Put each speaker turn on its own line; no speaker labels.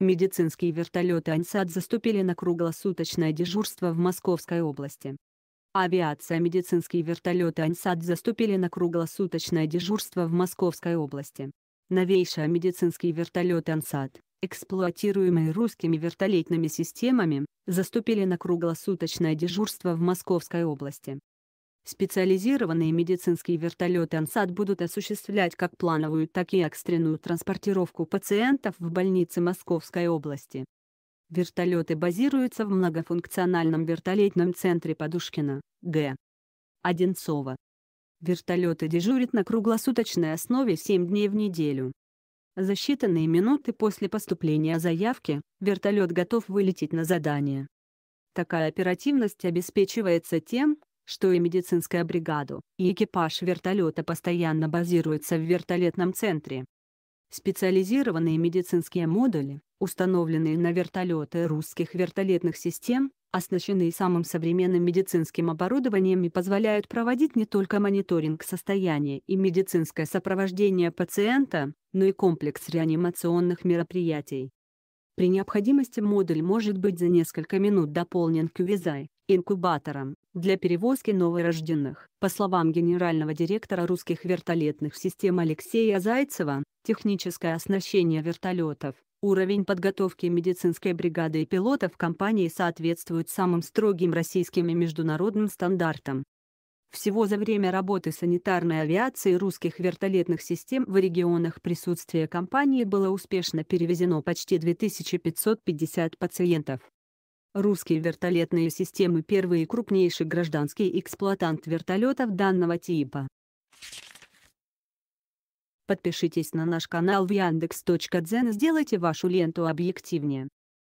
медицинские вертолеты «Ансат» заступили на круглосуточное дежурство в Московской области. Авиация медицинские вертолеты «Ансат» заступили на круглосуточное дежурство в Московской области. Новейшие медицинские вертолеты «Ансат», эксплуатируемые русскими вертолетными системами, заступили на круглосуточное дежурство в Московской области. Специализированные медицинские вертолеты «Ансат» будут осуществлять как плановую, так и экстренную транспортировку пациентов в больнице Московской области. Вертолеты базируются в многофункциональном вертолетном центре Подушкина, Г. Одинцова. Вертолеты дежурят на круглосуточной основе 7 дней в неделю. За считанные минуты после поступления заявки, вертолет готов вылететь на задание. Такая оперативность обеспечивается тем, что и медицинская бригада, и экипаж вертолета постоянно базируются в вертолетном центре. Специализированные медицинские модули, установленные на вертолеты русских вертолетных систем, оснащены самым современным медицинским оборудованием и позволяют проводить не только мониторинг состояния и медицинское сопровождение пациента, но и комплекс реанимационных мероприятий. При необходимости модуль может быть за несколько минут дополнен QVZI, инкубатором для перевозки новорожденных. По словам генерального директора русских вертолетных систем Алексея Зайцева, техническое оснащение вертолетов, уровень подготовки медицинской бригады и пилотов компании соответствует самым строгим российским и международным стандартам. Всего за время работы санитарной авиации русских вертолетных систем в регионах присутствия компании было успешно перевезено почти 2550 пациентов. Русские вертолетные системы – первый и крупнейший гражданский эксплуатант вертолетов данного типа. Подпишитесь на наш канал в яндекс.Дзен и сделайте вашу ленту объективнее.